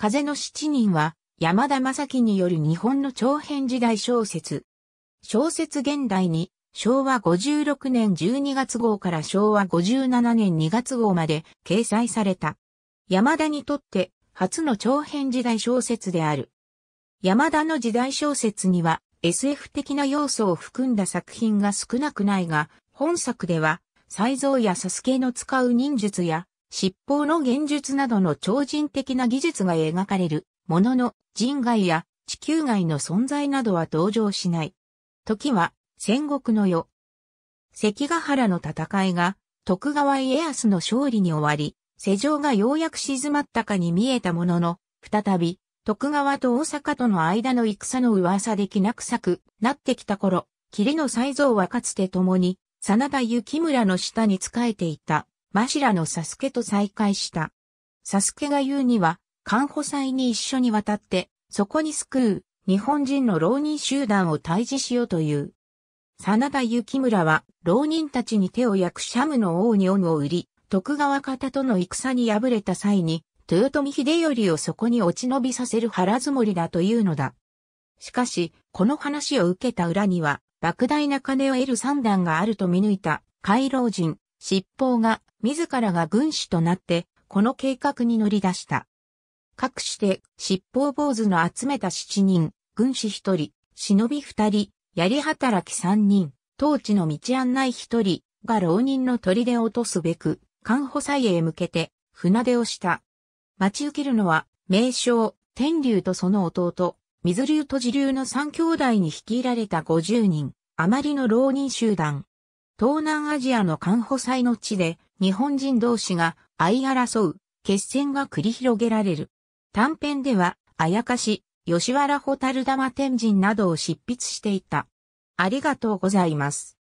風の七人は、山田正樹による日本の長編時代小説。小説現代に、昭和56年12月号から昭和57年2月号まで掲載された。山田にとって初の長編時代小説である。山田の時代小説には SF 的な要素を含んだ作品が少なくないが、本作では、才蔵やサスケの使う忍術や七宝の現術などの超人的な技術が描かれるものの人外や地球外の存在などは登場しない。時は戦国の世。関ヶ原の戦いが徳川家康の勝利に終わり、世情がようやく静まったかに見えたものの、再び徳川と大阪との間の戦の噂できなくさくなってきた頃、霧の才蔵はかつて共に、真田幸村の下に仕えていたマシラのサスケと再会した。サスケが言うには、カンホ祭に一緒に渡って、そこに救う、日本人の浪人集団を退治しようという。真田幸村は、浪人たちに手を焼くシャムの王に恩を売り、徳川方との戦に敗れた際に、豊臣秀頼をそこに落ち延びさせる腹積もりだというのだ。しかし、この話を受けた裏には、莫大な金を得る算段があると見抜いた、回老人、執法が自らが軍師となって、この計画に乗り出した。かくして、執法坊主の集めた七人、軍師一人、忍び二人、槍働き三人、当地の道案内一人が浪人の砦を落とすべく、官補祭へ向けて船出をした。待ち受けるのは、名将、天竜とその弟、水竜と地竜の三兄弟に率いられた五十人、余りの浪人集団。東南アジアの官補祭の地で、日本人同士が相争う決戦が繰り広げられる。短編では、あやかし、吉原蛍玉天神などを執筆していた。ありがとうございます。